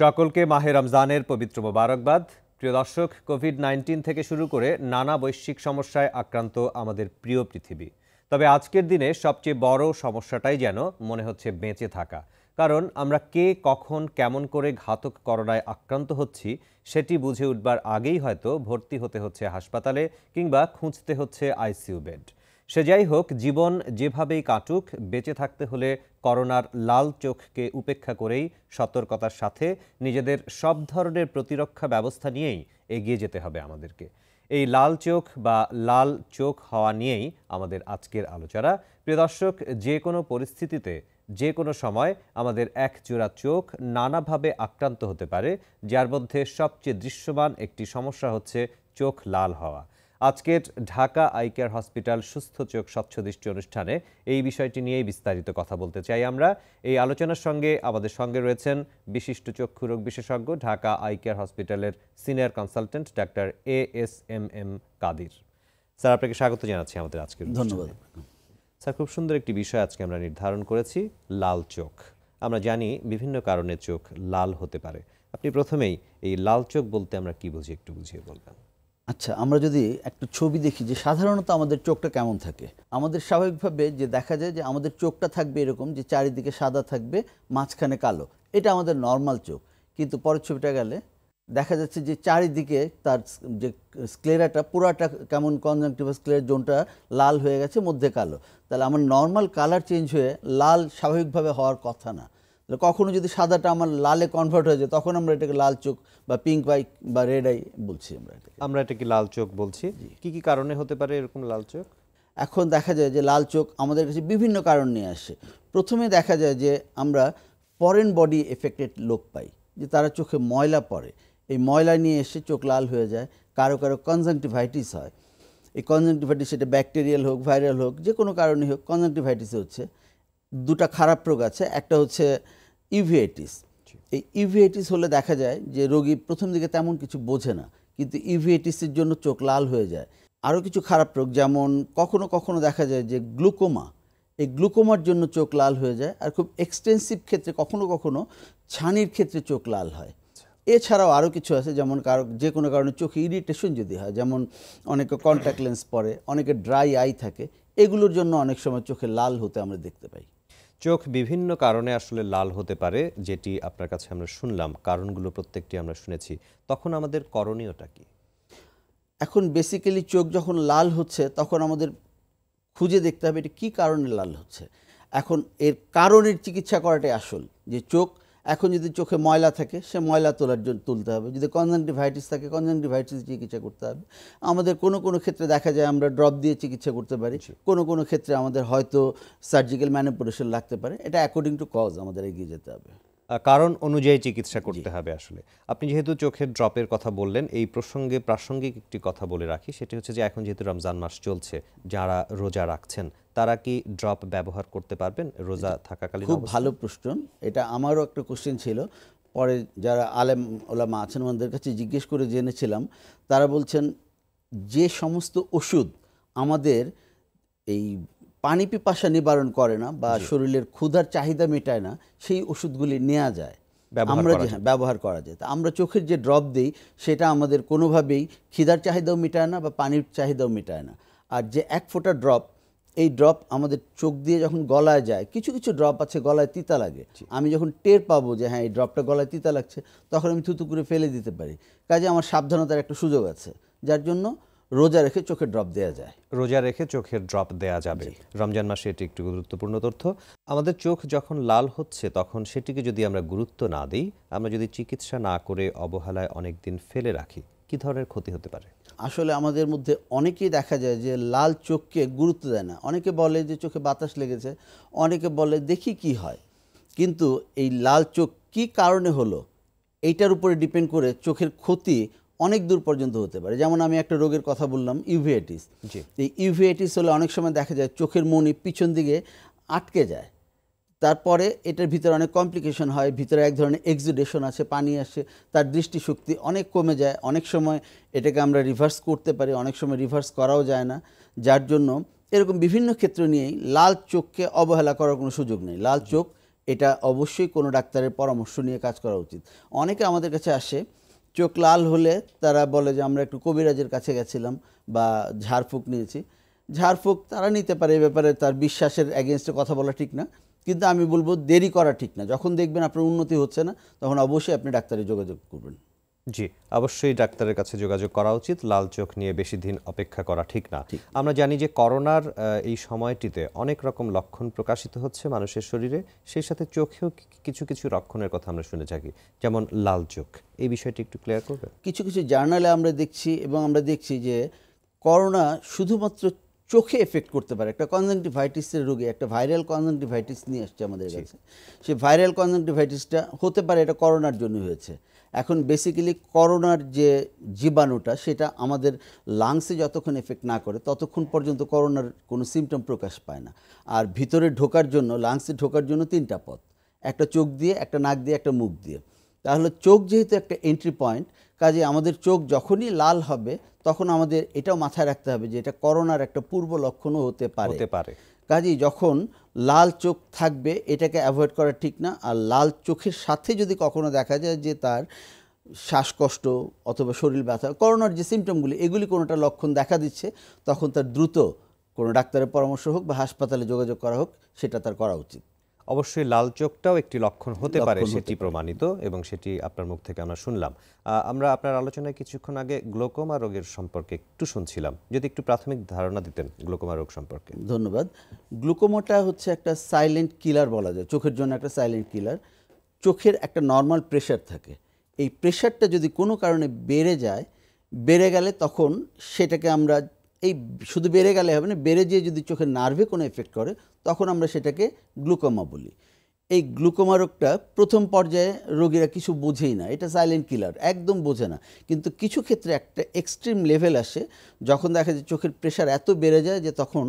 সকলকে মাহে রমজানের পবিত্র মোবারকবাদ প্রিয় দর্শক কোভিড নাইন্টিন থেকে শুরু করে নানা বৈশ্বিক সমস্যায় আক্রান্ত আমাদের প্রিয় পৃথিবী তবে আজকের দিনে সবচেয়ে বড় সমস্যাটাই যেন মনে হচ্ছে বেঁচে থাকা কারণ আমরা কে কখন কেমন করে ঘাতক করোনায় আক্রান্ত হচ্ছি সেটি বুঝে উঠবার আগেই হয়তো ভর্তি হতে হচ্ছে হাসপাতালে কিংবা খুঁজতে হচ্ছে আইসিইউ বেড সে যাই হোক জীবন যেভাবেই কাটুক বেঁচে থাকতে হলে করোনার লাল চোখকে উপেক্ষা করেই সতর্কতার সাথে নিজেদের সব ধরনের প্রতিরক্ষা ব্যবস্থা নিয়েই এগিয়ে যেতে হবে আমাদেরকে এই লাল চোখ বা লাল চোখ হওয়া নিয়েই আমাদের আজকের আলোচনা প্রিয় দর্শক যে কোনো পরিস্থিতিতে যে কোনো সময় আমাদের এক জোড়া চোখ নানাভাবে আক্রান্ত হতে পারে যার মধ্যে সবচেয়ে দৃশ্যমান একটি সমস্যা হচ্ছে চোখ লাল হওয়া আজকের ঢাকা আই কেয়ার হসপিটাল সুস্থ চোখ স্বচ্ছ দৃষ্টি অনুষ্ঠানে এই বিষয়টি নিয়েই বিস্তারিত কথা বলতে চাই আমরা এই আলোচনার সঙ্গে আমাদের সঙ্গে রয়েছেন বিশিষ্ট চক্ষু রোগ বিশেষজ্ঞ ঢাকা আই কেয়ার হসপিটালের senior consultant doctor A S M M Kadir sir আপনাকে স্বাগত জানাচ্ছি আমাদের আজকের ধন্যবাদ স্যার খুব সুন্দর একটি বিষয় আজকে আমরা নির্ধারণ করেছি লাল চোখ আমরা জানি বিভিন্ন কারণে চোখ লাল হতে পারে আপনি প্রথমেই এই লাল চোখ বলতে আমরা কি বুঝি একটু বুঝিয়ে বলবেন আচ্ছা আমরা যদি একটা ছবি দেখি যে সাধারণত আমাদের চোখটা কেমন থাকে আমাদের স্বাভাবিকভাবে যে দেখা যায় যে আমাদের চোখটা থাকবে এরকম যে চারিদিকে সাদা থাকবে মাঝখানে কালো এটা আমাদের নর্মাল চোখ কিন্তু পরের ছবিটা গেলে দেখা যাচ্ছে যে চারিদিকে তার যে স্ক্লেরাটা পুরাটা কেমন কনজাংটিভাস স্ক্লের জোনটা লাল হয়ে গেছে মধ্যে কালো তাহলে আমার নর্মাল কালার চেঞ্জ হয়ে লাল স্বাভাবিকভাবে হওয়ার কথা না কখনো যদি সাদাটা আমার লালে কনভার্ট হয়ে যায় তখন আমরা এটাকে লাল চোখ বা পিঙ্ক আই বা রেড আই বলছি আমরা এটাকে আমরা এটাকে লাল চোখ বলছি কি কি কারণে হতে পারে এরকম লাল চোখ এখন দেখা যায় যে লাল চোখ আমাদের কাছে বিভিন্ন কারণ নিয়ে আসে প্রথমে দেখা যায় যে আমরা ফরেন বডি এফেক্টেড লোক পাই যে তারা চোখে ময়লা পড়ে এই ময়লা নিয়ে এসে চোখ লাল হয়ে যায় কারো কারো কনজাংটিভাইটিস হয় এই কনজাংটিভাইটিস সেটা ব্যাকটেরিয়াল হোক ভাইরাল হোক যে কোনো কারণে হোক কনজাংটিভাইটিস হচ্ছে দুটা খারাপ রোগ আছে একটা হচ্ছে ইভিএটিস এই ইভিএটিস হলে দেখা যায় যে রোগী প্রথম দিকে তেমন কিছু বোঝে না কিন্তু ইভিএটিসের জন্য চোখ লাল হয়ে যায় আরও কিছু খারাপ রোগ যেমন কখনো কখনো দেখা যায় যে গ্লুকোমা এই গ্লুকোমার জন্য চোখ লাল হয়ে যায় আর খুব এক্সটেন্সিভ ক্ষেত্রে কখনো কখনো ছানির ক্ষেত্রে চোখ লাল হয় এছাড়াও আরও কিছু আছে যেমন কারো যে কোনো কারণে চোখে ইরিটেশন যদি হয় যেমন অনেকে কন্ট্যাক্ট লেন্স পরে অনেকে ড্রাই আই থাকে এগুলোর জন্য অনেক সময় চোখে লাল হতে আমরা দেখতে পাই চোখ বিভিন্ন কারণে আসলে লাল হতে পারে যেটি আপনার কাছে আমরা শুনলাম কারণগুলো প্রত্যেকটি আমরা শুনেছি তখন আমাদের করণীয়টা কি এখন বেসিক্যালি চোখ যখন লাল হচ্ছে তখন আমাদের খুঁজে দেখতে হবে এটা কী কারণে লাল হচ্ছে এখন এর কারণের চিকিৎসা করাটাই আসল যে চোখ এখন যদি চোখে ময়লা থাকে সে ময়লা তোলার জন্য তুলতে হবে যদি কনজেন্টিভাইটিস থাকে কনজেন্টিভাইটিস চিকিৎসা করতে হবে আমাদের কোনো কোনো ক্ষেত্রে দেখা যায় আমরা ড্রপ দিয়ে চিকিৎসা করতে পারি কোনো কোনো ক্ষেত্রে আমাদের হয়তো সার্জিক্যাল ম্যানিপুলেশন লাগতে পারে এটা অ্যাকর্ডিং টু কজ আমাদের এগিয়ে যেতে হবে কারণ অনুযায়ী চিকিৎসা করতে হবে আসলে আপনি যেহেতু চোখের ড্রপের কথা বললেন এই প্রসঙ্গে প্রাসঙ্গিক একটি কথা বলে রাখি সেটি হচ্ছে যে এখন যেহেতু রমজান মাস চলছে যারা রোজা রাখছেন তারা কি ড্রপ ব্যবহার করতে পারবেন রোজা থাকাকালীন খুব ভালো প্রশ্ন এটা আমারও একটা কোশ্চেন ছিল পরে যারা আলেম ওলামা আছেন ওনাদের কাছে জিজ্ঞেস করে জেনেছিলাম তারা বলছেন যে সমস্ত ওষুধ আমাদের এই পানি পিপাসা নিবারণ করে না বা শরীরের ক্ষুধার চাহিদা মেটায় না সেই ওষুধগুলি নেওয়া যায় আমরা যে হ্যাঁ, ব্যবহার করা যায় তা আমরা চোখের যে ড্রপ দিই সেটা আমাদের কোনোভাবেই খিদার চাহিদাও মেটায় না বা পানির চাহিদাও মেটায় না আর যে এক ফোঁটা ড্রপ এই ড্রপ আমাদের চোখ দিয়ে যখন গলায় যায় কিছু কিছু ড্রপ আছে গলায় তিতা লাগে আমি যখন টের পাবো যে হ্যাঁ এই ড্রপটা গলায় তিতা লাগছে তখন আমি থুতু করে ফেলে দিতে পারি কাজে আমার সাবধানতার একটা সুযোগ আছে যার জন্য রোজা রেখে চোখের ড্রপ দেওয়া যায় রোজা রেখে চোখের ড্রপ দেয়া যাবে রমজান মাসে এটি একটি গুরুত্বপূর্ণ তথ্য আমাদের চোখ যখন লাল হচ্ছে তখন সেটিকে যদি আমরা গুরুত্ব না দিই আমরা যদি চিকিৎসা না করে অবহেলায় অনেক দিন ফেলে রাখি কি ধরনের ক্ষতি হতে পারে আসলে আমাদের মধ্যে অনেকেই দেখা যায় যে লাল চোখকে গুরুত্ব দেয় না অনেকে বলে যে চোখে বাতাস লেগেছে অনেকে বলে দেখি কি হয় কিন্তু এই লাল চোখ কি কারণে হলো এইটার উপরে ডিপেন্ড করে চোখের ক্ষতি অনেক দূর পর্যন্ত হতে পারে যেমন আমি একটা রোগের কথা বললাম ইউভিআইটিস এই ইউভিআইটিস হলে অনেক সময় দেখা যায় চোখের মনি পিছন দিকে আটকে যায় তারপরে এটার ভিতরে অনেক কমপ্লিকেশন হয় ভিতরে এক ধরনের এক্সিডেশন আছে পানি আসে তার দৃষ্টিশক্তি অনেক কমে যায় অনেক সময় এটাকে আমরা রিভার্স করতে পারি অনেক সময় রিভার্স করাও যায় না যার জন্য এরকম বিভিন্ন ক্ষেত্র নিয়েই লাল চোখকে অবহেলা করার কোনো সুযোগ নেই লাল চোখ এটা অবশ্যই কোনো ডাক্তারের পরামর্শ নিয়ে কাজ করা উচিত অনেকে আমাদের কাছে আসে চোখ লাল হলে তারা বলে যে আমরা একটু কবিরাজের কাছে গেছিলাম বা ঝাড়ফুঁক নিয়েছি ঝাড়ফুঁক তারা নিতে পারে এ ব্যাপারে তার বিশ্বাসের অ্যাগেনস্টে কথা বলা ঠিক না কিন্তু আমি বলবো দেরি করা ঠিক না যখন দেখবেন আপনার উন্নতি হচ্ছে না তখন অবশ্যই আপনি ডাক্তারের যোগাযোগ করবেন জি অবশ্যই ডাক্তারের কাছে যোগাযোগ করা উচিত লাল চোখ নিয়ে বেশি দিন অপেক্ষা করা ঠিক না আমরা জানি যে করোনার এই সময়টিতে অনেক রকম লক্ষণ প্রকাশিত হচ্ছে মানুষের শরীরে সেই সাথে চোখেও কিছু কিছু লক্ষণের কথা আমরা শুনে থাকি যেমন লাল চোখ এই বিষয়টি একটু ক্লিয়ার করবে কিছু কিছু জার্নালে আমরা দেখছি এবং আমরা দেখছি যে করোনা শুধুমাত্র চোখে এফেক্ট করতে পারে একটা কনজেন্টিভাইটিসের রোগে একটা ভাইরাল কনজেন্টিভাইটিস নিয়ে আসছে আমাদের কাছে সে ভাইরাল কনজেন্টিভাইটিসটা হতে পারে এটা করোনার জন্য হয়েছে এখন বেসিক্যালি করোনার যে জীবাণুটা সেটা আমাদের লাংসে যতক্ষণ এফেক্ট না করে ততক্ষণ পর্যন্ত করোনার কোনো সিমটম প্রকাশ পায় না আর ভিতরে ঢোকার জন্য লাংসে ঢোকার জন্য তিনটা পথ একটা চোখ দিয়ে একটা নাক দিয়ে একটা মুখ দিয়ে তাহলে চোখ যেহেতু একটা এন্ট্রি পয়েন্ট কাজে আমাদের চোখ যখনই লাল হবে তখন আমাদের এটাও মাথায় রাখতে হবে যে এটা করোনার একটা পূর্ব লক্ষণও হতে পারে কাজেই যখন লাল চোখ থাকবে এটাকে অ্যাভয়েড করা ঠিক না আর লাল চোখের সাথে যদি কখনো দেখা যায় যে তার শ্বাসকষ্ট অথবা শরীর ব্যথা করোনার যে সিমটমগুলি এগুলি কোনোটা লক্ষণ দেখা দিচ্ছে তখন তার দ্রুত কোনো ডাক্তারের পরামর্শ হোক বা হাসপাতালে যোগাযোগ করা হোক সেটা তার করা উচিত অবশ্যই লাল চোখটাও একটি লক্ষণ হতে পারে সেটি প্রমাণিত এবং সেটি আপনার মুখ থেকে আমরা শুনলাম আমরা আপনার আলোচনায় কিছুক্ষণ আগে গ্লোকোমা রোগের সম্পর্কে একটু শুনছিলাম যদি একটু প্রাথমিক ধারণা দিতেন গ্লোকোমা রোগ সম্পর্কে ধন্যবাদ গ্লুকোমাটা হচ্ছে একটা সাইলেন্ট কিলার বলা যায় চোখের জন্য একটা সাইলেন্ট কিলার চোখের একটা নর্মাল প্রেশার থাকে এই প্রেশারটা যদি কোনো কারণে বেড়ে যায় বেড়ে গেলে তখন সেটাকে আমরা এই শুধু বেড়ে গেলে হবে না বেড়ে যেয়ে যদি চোখের নার্ভে কোনো এফেক্ট করে তখন আমরা সেটাকে গ্লুকোমা বলি এই গ্লুকোমা রোগটা প্রথম পর্যায়ে রোগীরা কিছু বোঝেই না এটা সাইলেন্ট কিলার একদম বোঝে না কিন্তু কিছু ক্ষেত্রে একটা এক্সট্রিম লেভেল আসে যখন দেখা যায় চোখের প্রেশার এত বেড়ে যায় যে তখন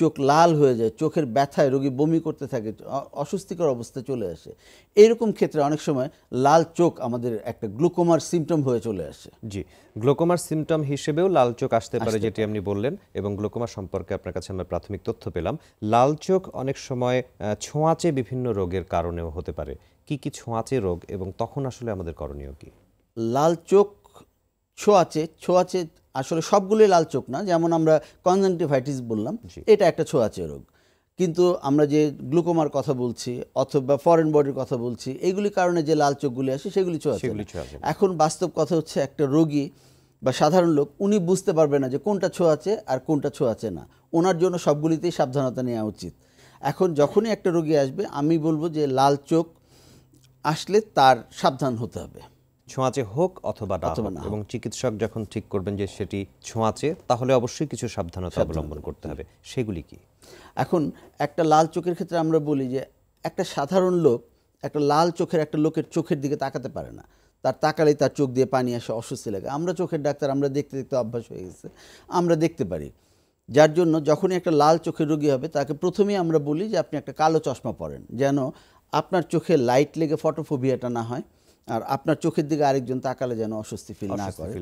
চোখ লাল হয়ে যায় চোখের ব্যথায় রোগী বমি করতে থাকে অস্বস্তিকর অবস্থা চলে আসে এরকম ক্ষেত্রে অনেক সময় লাল চোখ আমাদের একটা গ্লুকোমার সিমটম হয়ে চলে আসে জি গ্লুকোমার সিমটম হিসেবেও লাল চোখ আসতে পারে যেটি আপনি বললেন এবং গ্লুকোমা সম্পর্কে আপনার কাছে আমরা প্রাথমিক তথ্য পেলাম লাল চোখ অনেক সময় ছোঁয়াচে বিভিন্ন রোগের কারণেও হতে পারে কি কি ছোঁয়াচে রোগ এবং তখন আসলে আমাদের করণীয় কি লাল চোখ ছোঁয়াচে ছোঁয়াচে আসলে সবগুলোই লাল চোখ না যেমন আমরা কনজেন্টিভাইটিস বললাম এটা একটা ছোঁয়াচে রোগ কিন্তু আমরা যে গ্লুকোমার কথা বলছি অথবা ফরেন বডির কথা বলছি এইগুলির কারণে যে লাল চোখগুলি আসে সেগুলি ছোঁয়াচে এখন বাস্তব কথা হচ্ছে একটা রোগী বা সাধারণ লোক উনি বুঝতে পারবে না যে কোনটা ছোঁয়াচে আর কোনটা ছোঁয়াচে না ওনার জন্য সবগুলিতেই সাবধানতা নেওয়া উচিত এখন যখনই একটা রোগী আসবে আমি বলবো যে লাল চোখ আসলে তার সাবধান হতে হবে ছোঁয়াচে হোক অথবা না এবং চিকিৎসক যখন ঠিক করবেন যে সেটি ছোঁয়াচে তাহলে অবশ্যই কিছু সাবধানতা অবলম্বন করতে হবে সেগুলি কি এখন একটা লাল চোখের ক্ষেত্রে আমরা বলি যে একটা সাধারণ লোক একটা লাল চোখের একটা লোকের চোখের দিকে তাকাতে পারে না তার তাকালেই তার চোখ দিয়ে পানি আসে অস্বস্তি লাগে আমরা চোখের ডাক্তার আমরা দেখতে দেখতে অভ্যাস হয়ে গেছে আমরা দেখতে পারি যার জন্য যখনই একটা লাল চোখের রোগী হবে তাকে প্রথমেই আমরা বলি যে আপনি একটা কালো চশমা পরেন যেন আপনার চোখে লাইট লেগে ফটোফোবিয়াটা না হয় আর আপনার চোখের দিকে আরেকজন তাকালে যেন অস্বস্তি ফিল না করে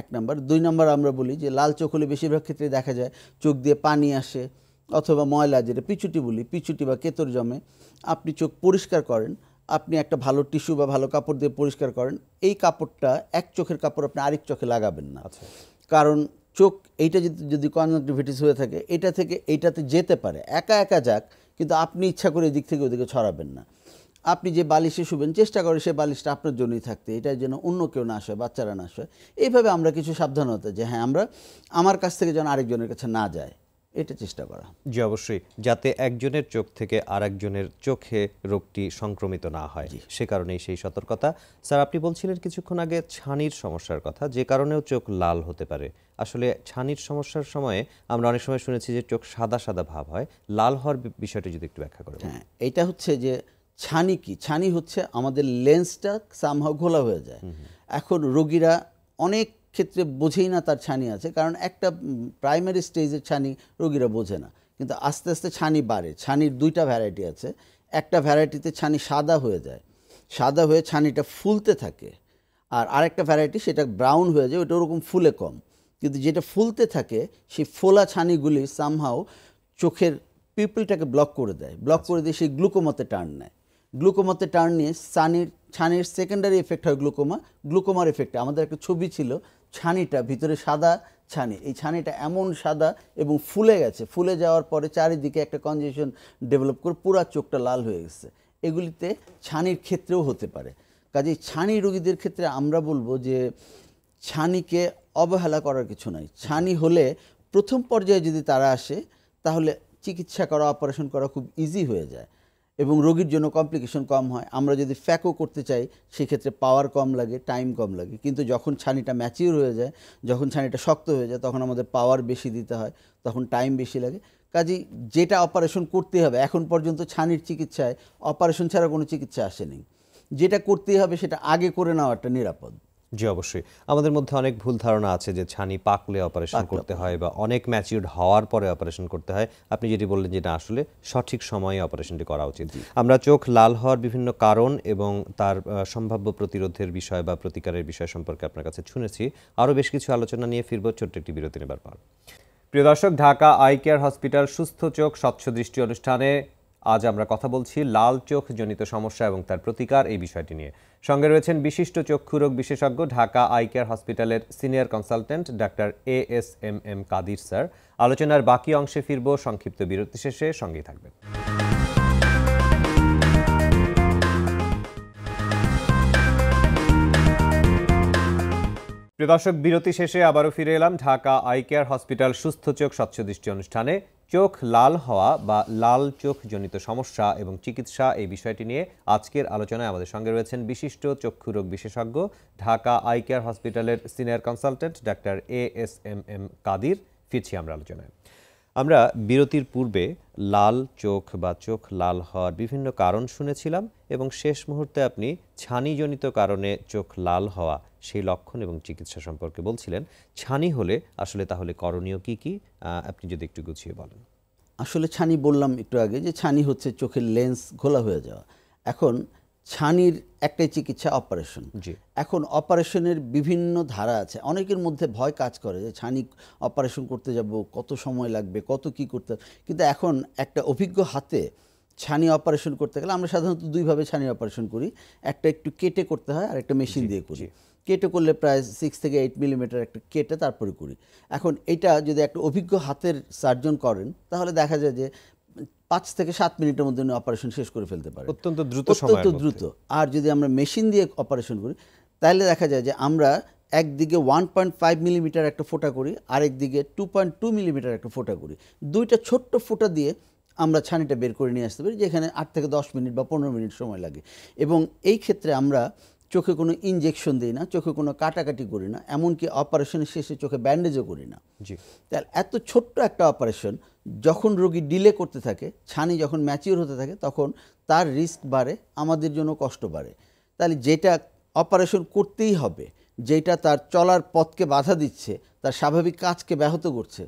এক নাম্বার দুই নাম্বার আমরা বলি যে লাল চোখ হলে বেশিরভাগ ক্ষেত্রে দেখা যায় চোখ দিয়ে পানি আসে অথবা ময়লা যেটা পিছুটি বলি পিছুটি বা কেতর জমে আপনি চোখ পরিষ্কার করেন আপনি একটা ভালো টিস্যু বা ভালো কাপড় দিয়ে পরিষ্কার করেন এই কাপড়টা এক চোখের কাপড় আপনি আরেক চোখে লাগাবেন না আচ্ছা। কারণ চোখ এইটা যদি যদি কনজাক্টিভিটিস হয়ে থাকে এটা থেকে এইটাতে যেতে পারে একা একা যাক কিন্তু আপনি ইচ্ছা করে এদিক থেকে ওদিকে ছড়াবেন না আপনি যে বালিশে শুবেন চেষ্টা করে সে বালিশটা আপনার জন্যই থাকতে এটা যেন অন্য কেউ না আসে বাচ্চারা না আসে এইভাবে আমরা কিছু সাবধানতা যে হ্যাঁ আমরা আমার কাছ থেকে যেন আরেকজনের কাছে না যায় এটা চেষ্টা করা জি অবশ্যই যাতে একজনের চোখ থেকে আরেকজনের চোখে রোগটি সংক্রমিত না হয় সে কারণেই সেই সতর্কতা স্যার আপনি বলছিলেন কিছুক্ষণ আগে ছানির সমস্যার কথা যে কারণেও চোখ লাল হতে পারে আসলে ছানির সমস্যার সময়ে আমরা অনেক সময় শুনেছি যে চোখ সাদা সাদা ভাব হয় লাল হওয়ার বিষয়টি যদি একটু ব্যাখ্যা করে হ্যাঁ এটা হচ্ছে যে ছানি কি ছানি হচ্ছে আমাদের লেন্সটা সামহাও ঘোলা হয়ে যায় এখন রোগীরা অনেক ক্ষেত্রে বোঝেই না তার ছানি আছে কারণ একটা প্রাইমারি স্টেজের ছানি রোগীরা বোঝে না কিন্তু আস্তে আস্তে ছানি বাড়ে ছানির দুইটা ভ্যারাইটি আছে একটা ভ্যারাইটিতে ছানি সাদা হয়ে যায় সাদা হয়ে ছানিটা ফুলতে থাকে আর আরেকটা ভ্যারাইটি সেটা ব্রাউন হয়ে যায় ওটা ওরকম ফুলে কম কিন্তু যেটা ফুলতে থাকে সেই ফোলা ছানিগুলি সামহাও চোখের পিপলটাকে ব্লক করে দেয় ব্লক আচ্ছা। করে দিয়ে সেই গ্লুকোমাতে টার্ন নেয় গ্লুকোমাতে টার্ন নিয়ে ছানির ছানির সেকেন্ডারি এফেক্ট হয় গ্লুকোমা গ্লুকোমার এফেক্টে আমাদের একটা ছবি ছিল ছানিটা ভিতরে সাদা ছানি এই ছানিটা এমন সাদা এবং ফুলে গেছে ফুলে যাওয়ার পরে চারিদিকে একটা কনজেশন ডেভেলপ করে পুরা চোখটা লাল হয়ে গেছে এগুলিতে ছানির ক্ষেত্রেও হতে পারে কাজেই ছানি রোগীদের ক্ষেত্রে আমরা বলবো যে ছানিকে অবহেলা করার কিছু নাই ছানি হলে প্রথম পর্যায়ে যদি তারা আসে তাহলে চিকিৎসা করা অপারেশন করা খুব ইজি হয়ে যায় এবং রোগীর জন্য কমপ্লিকেশন কম হয় আমরা যদি ফ্যাকও করতে চাই সেক্ষেত্রে পাওয়ার কম লাগে টাইম কম লাগে কিন্তু যখন ছানিটা ম্যাচিওর হয়ে যায় যখন ছানিটা শক্ত হয়ে যায় তখন আমাদের পাওয়ার বেশি দিতে হয় তখন টাইম বেশি লাগে কাজেই যেটা অপারেশন করতে হবে এখন পর্যন্ত ছানির চিকিৎসায় অপারেশন ছাড়া কোনো চিকিৎসা আসেনি যেটা করতেই হবে সেটা আগে করে নেওয়াটা নিরাপদ জি অবশ্যই আমাদের মধ্যে অনেক ভুল ধারণা আছে যে ছানি পাকলে অপারেশন করতে হয় বা অনেক ম্যাচিউড হওয়ার পরে অপারেশন করতে হয় আপনি যেটি বললেন যে না আসলে সঠিক সময়ে অপারেশনটি করা উচিত আমরা চোখ লাল হওয়ার বিভিন্ন কারণ এবং তার সম্ভাব্য প্রতিরোধের বিষয় বা প্রতিকারের বিষয় সম্পর্কে আপনার কাছে শুনেছি আরও বেশ কিছু আলোচনা নিয়ে ফিরব ছোট্ট একটি বিরতি নেবার পর প্রিয় দর্শক ঢাকা আই কেয়ার হসপিটাল সুস্থ চোখ স্বচ্ছ দৃষ্টি অনুষ্ঠানে আজ আমরা কথা বলছি লাল চোখ জনিত সমস্যা এবং তার প্রতিকার এই বিষয়টি নিয়ে সঙ্গে রয়েছেন বিশিষ্ট চক্ষুরোগ বিশেষজ্ঞ ঢাকা আই কেয়ার হসপিটালের senior consultant doctor A S M M Kadir sir আলোচনার বাকি অংশে ফিরব সংক্ষিপ্ত বিরতি শেষে সঙ্গে থাকবেন প্রিয় দর্শক বিরতি শেষে আবারও ফিরে এলাম ঢাকা আই কেয়ার হসপিটাল সুস্থ চোখ স্বচ্ছ দৃষ্টি অনুষ্ঠানে চোখ লাল হওয়া বা লাল চোখ জনিত সমস্যা এবং চিকিৎসা এই বিষয়টি নিয়ে আজকের আলোচনায় আমাদের সঙ্গে রয়েছেন বিশিষ্ট চক্ষু রোগ বিশেষজ্ঞ ঢাকা আই কেয়ার হসপিটালের senior consultant doctor A S M M Kadir ফিরছি আমরা আলোচনায় আমরা বিরতির পূর্বে লাল চোখ বা চোখ লাল হওয়ার বিভিন্ন কারণ শুনেছিলাম এবং শেষ মুহূর্তে আপনি ছানিজনিত কারণে চোখ লাল হওয়া সেই লক্ষণ এবং চিকিৎসা সম্পর্কে বলছিলেন ছানি হলে আসলে তাহলে করণীয় কি কি আপনি যদি একটু গুছিয়ে বলেন আসলে ছানি বললাম একটু আগে যে ছানি হচ্ছে চোখের লেন্স ঘোলা হয়ে যাওয়া এখন ছানির একটাই চিকিৎসা অপারেশন এখন অপারেশনের বিভিন্ন ধারা আছে অনেকের মধ্যে ভয় কাজ করে যে ছানি অপারেশন করতে যাব কত সময় লাগবে কত কি করতে কিন্তু এখন একটা অভিজ্ঞ হাতে ছানি অপারেশন করতে গেলে আমরা সাধারণত দুইভাবে ছানি অপারেশন করি একটা একটু কেটে করতে হয় আর একটা মেশিন দিয়ে করি কেটে করলে প্রায় সিক্স থেকে এইট মিলিমিটার একটা কেটে তারপরে করি এখন এটা যদি একটা অভিজ্ঞ হাতের সার্জন করেন তাহলে দেখা যায় যে পাঁচ থেকে সাত মিনিটের মধ্যে অপারেশন শেষ করে ফেলতে পারে অত্যন্ত দ্রুত অত্যন্ত দ্রুত আর যদি আমরা মেশিন দিয়ে অপারেশন করি তাহলে দেখা যায় যে আমরা একদিকে ওয়ান পয়েন্ট ফাইভ মিলিমিটার একটা ফোটা করি আরেকদিকে টু পয়েন্ট টু মিলিমিটার একটা ফোটা করি দুইটা ছোট্ট ফোটা দিয়ে আমরা ছানিটা বের করে নিয়ে আসতে পারি যেখানে আট থেকে দশ মিনিট বা পনেরো মিনিট সময় লাগে এবং এই ক্ষেত্রে আমরা চোখে কোনো ইনজেকশন দিই না চোখে কোনো কাটাকাটি করি না এমনকি অপারেশনের শেষে চোখে ব্যান্ডেজও করি না জি তাহলে এত ছোট্ট একটা অপারেশন যখন রোগী ডিলে করতে থাকে ছানি যখন ম্যাচিওর হতে থাকে তখন তার রিস্ক বাড়ে আমাদের জন্য কষ্ট বাড়ে তাহলে যেটা অপারেশন করতেই হবে যেটা তার চলার পথকে বাধা দিচ্ছে তার স্বাভাবিক কাজকে ব্যাহত করছে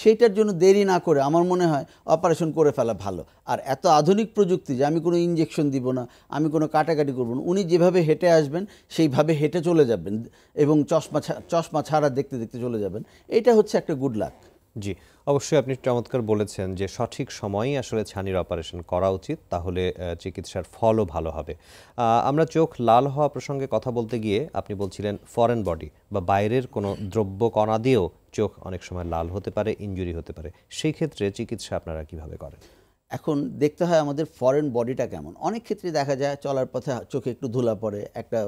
সেইটার জন্য দেরি না করে আমার মনে হয় অপারেশন করে ফেলা ভালো আর এত আধুনিক প্রযুক্তি যে আমি কোনো ইঞ্জেকশন দিব না আমি কোনো কাটাকাটি করব না উনি যেভাবে হেঁটে আসবেন সেইভাবে হেঁটে চলে যাবেন এবং চশমা চশমা ছাড়া দেখতে দেখতে চলে যাবেন এটা হচ্ছে একটা গুড লাক জি অবশ্যই আপনি চমৎকার বলেছেন যে সঠিক সময়েই আসলে ছানির অপারেশন করা উচিত তাহলে চিকিৎসার ফলও ভালো হবে আমরা চোখ লাল হওয়া প্রসঙ্গে কথা বলতে গিয়ে আপনি বলছিলেন ফরেন বডি বা বাইরের কোনো দ্রব্য কণা দিয়েও চোখ অনেক সময় লাল হতে পারে ইঞ্জুরি হতে পারে সেই ক্ষেত্রে চিকিৎসা আপনারা কিভাবে করেন এখন দেখতে হয় আমাদের ফরেন বডিটা কেমন অনেক ক্ষেত্রে দেখা যায় চলার পথে চোখে একটু ধুলা পড়ে একটা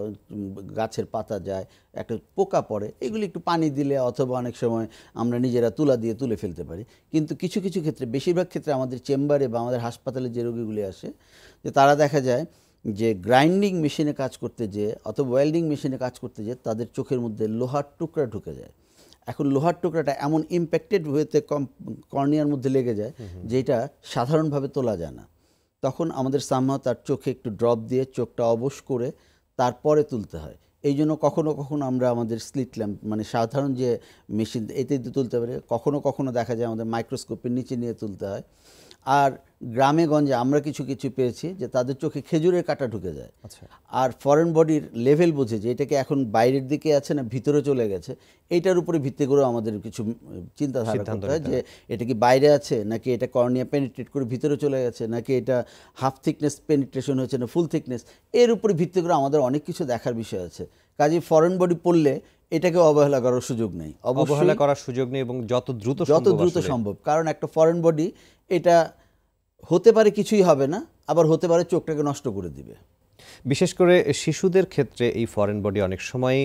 গাছের পাতা যায় একটা পোকা পড়ে এগুলি একটু পানি দিলে অথবা অনেক সময় আমরা নিজেরা তুলা দিয়ে তুলে ফেলতে পারি কিন্তু কিছু কিছু ক্ষেত্রে বেশিরভাগ ক্ষেত্রে আমাদের চেম্বারে বা আমাদের হাসপাতালে যে রোগীগুলি আসে যে তারা দেখা যায় যে গ্রাইন্ডিং মেশিনে কাজ করতে যেয়ে অথবা ওয়েল্ডিং মেশিনে কাজ করতে যেয়ে তাদের চোখের মধ্যে লোহার টুকরা ঢুকে যায় এখন লোহার টুকরাটা এমন ইম্প্যাক্টেড হয়েতে কর্নিয়ার মধ্যে লেগে যায় যেটা সাধারণভাবে তোলা যায় না তখন আমাদের সামহা তার চোখে একটু ড্রপ দিয়ে চোখটা অবশ করে তারপরে তুলতে হয় এই জন্য কখনও কখনো আমরা আমাদের স্লিট ল্যাম্প মানে সাধারণ যে মেশিন এতে তুলতে পারি কখনো কখনো দেখা যায় আমাদের মাইক্রোস্কোপের নিচে নিয়ে তুলতে হয় আর গ্রামে গঞ্জে আমরা কিছু কিছু পেয়েছি যে তাদের চোখে খেজুরের কাটা ঢুকে যায় আচ্ছা। আর ফরেন বডির লেভেল বোঝে যে এটাকে এখন বাইরের দিকে আছে না ভিতরে চলে গেছে এটার উপরে ভিত্তি করে আমাদের কিছু চিন্তাধারা করতে হয় যে এটা কি বাইরে আছে নাকি এটা কর্নিয়া পেনিট্রেট করে ভিতরে চলে গেছে নাকি এটা হাফ থিকনেস পেনিট্রেশন হয়েছে না ফুল থিকনেস এর উপরে ভিত্তি করে আমাদের অনেক কিছু দেখার বিষয় আছে কাজে ফরেন বডি পড়লে এটাকে অবহেলা করার সুযোগ নেই অবহেলা করার সুযোগ নেই এবং যত দ্রুত যত দ্রুত সম্ভব কারণ একটা ফরেন বডি এটা হতে পারে কিছুই হবে না আবার হতে পারে চোখটাকে নষ্ট করে দিবে বিশেষ করে শিশুদের ক্ষেত্রে এই ফরেন বডি অনেক সময়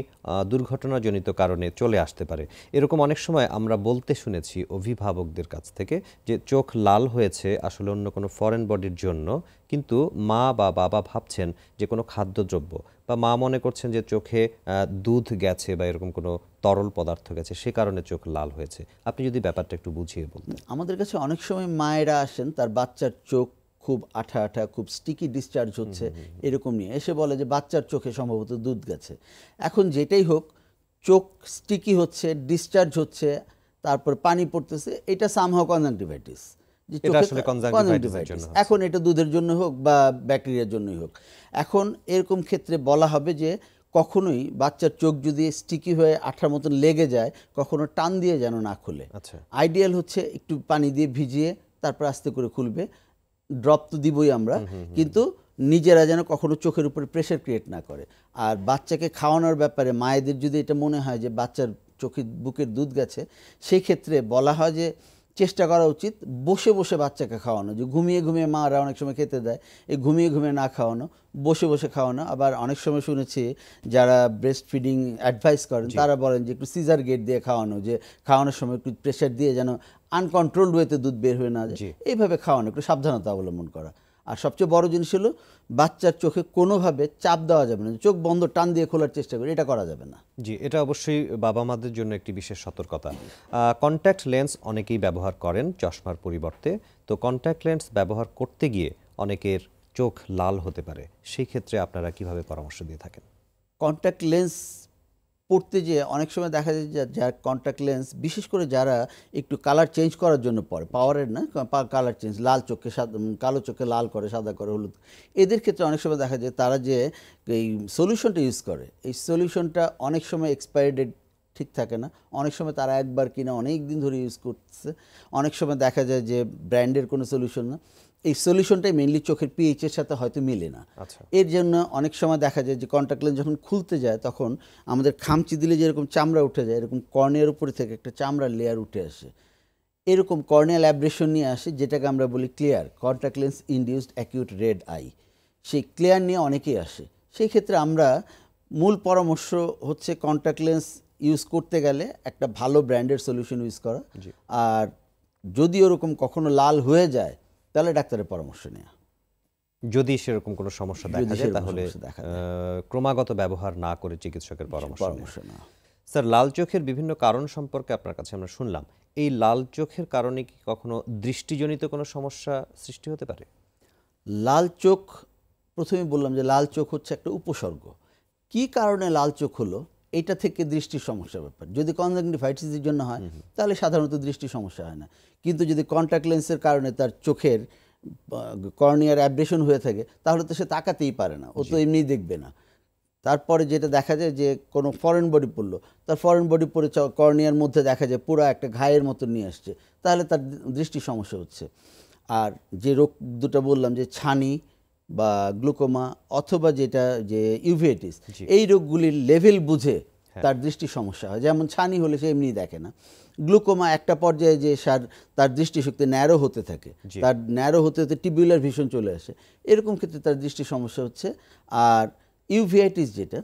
দুর্ঘটনাজনিত কারণে চলে আসতে পারে এরকম অনেক সময় আমরা বলতে শুনেছি অভিভাবকদের কাছ থেকে যে চোখ লাল হয়েছে আসলে অন্য কোনো ফরেন বডির জন্য কিন্তু মা বা বাবা ভাবছেন যে কোনো খাদ্যদ্রব্য বা মা মনে করছেন যে চোখে দুধ গেছে বা এরকম কোনো তরল পদার্থ গেছে সে কারণে চোখ লাল হয়েছে আপনি যদি ব্যাপারটা একটু বুঝিয়ে বলতেন আমাদের কাছে অনেক সময় মায়েরা আসেন তার বাচ্চার চোখ খুব আঠা আঠা খুব স্টিকি ডিসচার্জ হচ্ছে এরকম নিয়ে এসে বলে যে বাচ্চার চোখে সম্ভবত দুধ গেছে এখন যেটাই হোক চোখ স্টিকি হচ্ছে ডিসচার্জ হচ্ছে তারপর পানি পড়তেছে এটা সামহাও কনজাংটিভাইটিস এখন এটা দুধের জন্য হোক বা ব্যাকটেরিয়ার জন্যই হোক এখন এরকম ক্ষেত্রে বলা হবে যে কখনোই বাচ্চার চোখ যদি স্টিকি হয়ে আঠার মতন লেগে যায় কখনো টান দিয়ে যেন না খুলে আইডিয়াল আচ্ছা। হচ্ছে একটু পানি দিয়ে ভিজিয়ে তারপর আস্তে করে খুলবে ড্রপ তো দিবই আমরা কিন্তু নিজেরা যেন কখনো চোখের উপরে প্রেশার ক্রিয়েট না করে আর বাচ্চাকে খাওয়ানোর ব্যাপারে মায়েদের যদি এটা মনে হয় যে বাচ্চার চোখের বুকের দুধ গেছে সেই ক্ষেত্রে বলা হয় যে চেষ্টা করা উচিত বসে বসে বাচ্চাকে খাওয়ানো যে ঘুমিয়ে ঘুমিয়ে মারা অনেক সময় খেতে দেয় এই ঘুমিয়ে ঘুমিয়ে না খাওয়ানো বসে বসে খাওয়ানো আবার অনেক সময় শুনেছি যারা ব্রেস্ট ফিডিং অ্যাডভাইস করেন তারা বলেন যে একটু সিজার গেট দিয়ে খাওয়ানো যে খাওয়ানোর সময় একটু প্রেশার দিয়ে যেন আনকন্ট্রোলড ওয়েতে দুধ বের হয়ে না যায় এইভাবে খাওয়ানো একটু সাবধানতা অবলম্বন করা আর সবচেয়ে বড় জিনিস হলো বাচ্চার চোখে কোনোভাবে চাপ দেওয়া যাবে না চোখ বন্ধ টান দিয়ে খোলার চেষ্টা করি এটা করা যাবে না জি এটা অবশ্যই বাবা মাদের জন্য একটি বিশেষ সতর্কতা কন্ট্যাক্ট লেন্স অনেকেই ব্যবহার করেন চশমার পরিবর্তে তো কন্ট্যাক্ট লেন্স ব্যবহার করতে গিয়ে অনেকের চোখ লাল হতে পারে সেই ক্ষেত্রে আপনারা কিভাবে পরামর্শ দিয়ে থাকেন কন্ট্যাক্ট লেন্স পড়তে যে অনেক সময় দেখা যায় যে যার কন্ট্যাক্ট লেন্স বিশেষ করে যারা একটু কালার চেঞ্জ করার জন্য পড়ে পাওয়ারের না কালার চেঞ্জ লাল চোখে সাদা কালো চোখে লাল করে সাদা করে হলুদ এদের ক্ষেত্রে অনেক সময় দেখা যায় তারা যে এই সলিউশনটা ইউজ করে এই সলিউশনটা অনেক সময় এক্সপায়ারি ডেট ঠিক থাকে না অনেক সময় তারা একবার কিনা অনেক দিন ধরে ইউজ করছে অনেক সময় দেখা যায় যে ব্র্যান্ডের কোনো সলিউশন না এই সলিউশনটাই মেনলি চোখের পিএইচের সাথে হয়তো মিলে না আচ্ছা। এর জন্য অনেক সময় দেখা যায় যে কন্ট্যাক্ট লেন্স যখন খুলতে যায় তখন আমাদের খামচি দিলে যেরকম চামড়া উঠে যায় এরকম কর্নিয়ার উপরে থেকে একটা চামড়ার লেয়ার উঠে আসে এরকম কর্নিয়াল অ্যাব্রেশন নিয়ে আসে যেটাকে আমরা বলি clear contact lens induced acute red eye সেই ক্লিয়ার নিয়ে অনেকেই আসে সেই ক্ষেত্রে আমরা মূল পরামর্শ হচ্ছে কন্ট্যাক্ট লেন্স ইউজ করতে গেলে একটা ভালো ব্র্যান্ডের সলিউশন ইউজ করা আর যদি ওরকম কখনো লাল হয়ে যায় তাহলে ডাক্তারের পরামর্শ নেওয়া যদি সেরকম কোনো সমস্যা দেখা যায় তাহলে ক্রমাগত ব্যবহার না করে চিকিৎসকের পরামর্শ পরামর্শ নেওয়া স্যার লাল চোখের বিভিন্ন কারণ সম্পর্কে আপনার কাছে আমরা শুনলাম এই লাল চোখের কারণে কি কখনো দৃষ্টিজনিত কোনো সমস্যা সৃষ্টি হতে পারে লাল চোখ প্রথমে বললাম যে লাল চোখ হচ্ছে একটা উপসর্গ কি কারণে লাল চোখ হলো এটা থেকে দৃষ্টির সমস্যার ব্যাপার যদি কনজাংটিভাইটিসের জন্য হয় তাহলে সাধারণত দৃষ্টি সমস্যা হয় না কিন্তু যদি কন্ট্যাক্ট লেন্সের কারণে তার চোখের কর্নিয়ার অ্যাব্রেশন হয়ে থাকে তাহলে তো সে তাকাতেই পারে না ও তো এমনিই দেখবে না তারপরে যেটা দেখা যায় যে কোনো ফরেন বডি পড়লো তার ফরেন বডি পড়ে কর্নিয়ার মধ্যে দেখা যায় পুরো একটা ঘায়ের মতো নিয়ে আসছে তাহলে তার দৃষ্টি সমস্যা হচ্ছে আর যে রোগ দুটো বললাম যে ছানি বা গ্লুকোমা অথবা যেটা যে ইউভিয়েটিস এই রোগগুলির লেভেল বুঝে হ্যাঁ। তার দৃষ্টি সমস্যা হয় যেমন ছানি হলে সে এমনি দেখে না গ্লুকোমা একটা পর্যায়ে যে সার তার দৃষ্টিশক্তি ন্যারো হতে থাকে তার ন্যারো হতে হতে টিবিউলার ভীষণ চলে আসে এরকম ক্ষেত্রে তার দৃষ্টি সমস্যা হচ্ছে আর ইউভিয়েটিস যেটা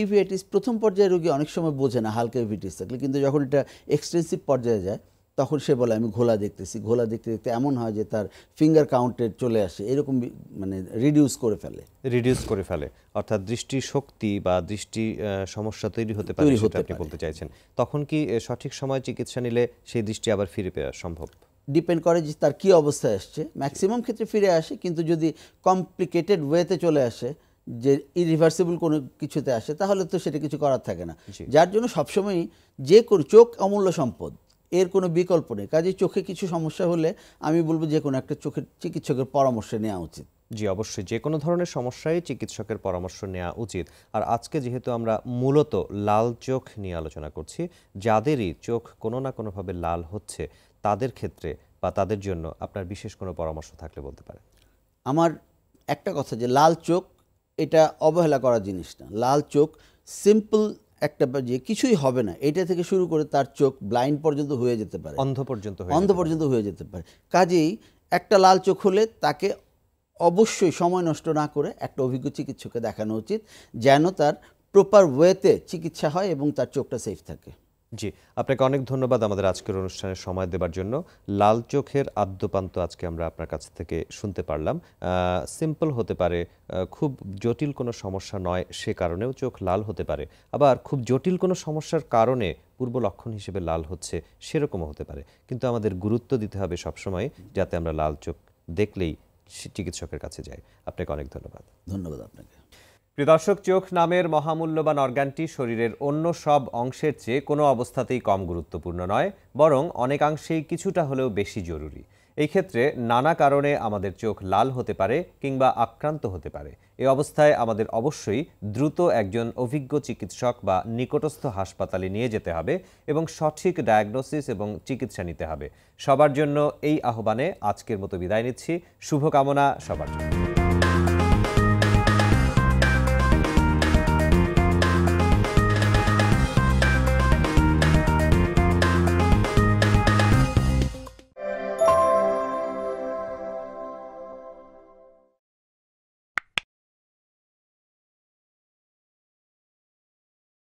ইউভিয়েটিস প্রথম পর্যায়ে রোগী অনেক সময় বোঝে না হালকা ইউভিটিস থাকলে কিন্তু যখন এটা এক্সটেন্সিভ পর্যায়ে যায় তখন সে বলে আমি ঘোলা দেখতেছি ঘোলা দেখতে দেখতে এমন হয় যে তার ফিঙ্গার কাউন্টের চলে আসে এরকম মানে রিডিউস করে ফেলে রিডিউস করে ফেলে অর্থাৎ দৃষ্টি শক্তি বা দৃষ্টি সমস্যা তৈরি হতে পারে সেটা আপনি বলতে চাইছেন তখন কি সঠিক সময় চিকিৎসা নিলে সেই দৃষ্টি আবার ফিরে পাওয়া সম্ভব ডিপেন্ড করে যে তার কী অবস্থায় আসছে ম্যাক্সিমাম ক্ষেত্রে ফিরে আসে কিন্তু যদি কমপ্লিকেটেড ওয়েতে চলে আসে যে ইরিভার্সিবল কোনো কিছুতে আসে তাহলে তো সেটা কিছু করার থাকে না যার জন্য সবসময়ই যে চোখ অমূল্য সম্পদ এর কোনো বিকল্প নেই কাজে চোখে কিছু সমস্যা হলে আমি বলবো যে কোনো একটা চোখের চিকিৎসকের পরামর্শ নেওয়া উচিত জি অবশ্যই যে কোনো ধরনের সমস্যায় চিকিৎসকের পরামর্শ নেওয়া উচিত আর আজকে যেহেতু আমরা মূলত লাল চোখ নিয়ে আলোচনা করছি যাদেরই চোখ কোনো না কোনোভাবে লাল হচ্ছে তাদের ক্ষেত্রে বা তাদের জন্য আপনার বিশেষ কোনো পরামর্শ থাকলে বলতে পারেন আমার একটা কথা যে লাল চোখ এটা অবহেলা করা জিনিস না লাল চোখ সিম্পল একটা যে কিছুই হবে না এটা থেকে শুরু করে তার চোখ ব্লাইন্ড পর্যন্ত হয়ে যেতে পারে অন্ধ পর্যন্ত অন্ধ পর্যন্ত হয়ে যেতে পারে কাজেই একটা লাল চোখ হলে তাকে অবশ্যই সময় নষ্ট না করে একটা অভিজ্ঞ চিকিৎসককে দেখানো উচিত যেন তার প্রপার ওয়েতে চিকিৎসা হয় এবং তার চোখটা সেফ থাকে জি আপনাকে অনেক ধন্যবাদ আমাদের আজকের অনুষ্ঠানে সময় দেবার জন্য লাল চোখের আদ্যপান্ত আজকে আমরা আপনার কাছ থেকে শুনতে পারলাম সিম্পল হতে পারে খুব জটিল কোনো সমস্যা নয় সে কারণেও চোখ লাল হতে পারে আবার খুব জটিল কোনো সমস্যার কারণে পূর্ব লক্ষণ হিসেবে লাল হচ্ছে সেরকমও হতে পারে কিন্তু আমাদের গুরুত্ব দিতে হবে সবসময় যাতে আমরা লাল চোখ দেখলেই চিকিৎসকের কাছে যাই আপনাকে অনেক ধন্যবাদ ধন্যবাদ আপনাকে প্রিদর্শক চোখ নামের মহামূল্যবান অর্গানটি শরীরের অন্য সব অংশের চেয়ে কোনো অবস্থাতেই কম গুরুত্বপূর্ণ নয় বরং অনেকাংশেই কিছুটা হলেও বেশি জরুরি এই ক্ষেত্রে নানা কারণে আমাদের চোখ লাল হতে পারে কিংবা আক্রান্ত হতে পারে এ অবস্থায় আমাদের অবশ্যই দ্রুত একজন অভিজ্ঞ চিকিৎসক বা নিকটস্থ হাসপাতালে নিয়ে যেতে হবে এবং সঠিক ডায়াগনোসিস এবং চিকিৎসা নিতে হবে সবার জন্য এই আহ্বানে আজকের মতো বিদায় নিচ্ছি শুভকামনা সবার জন্য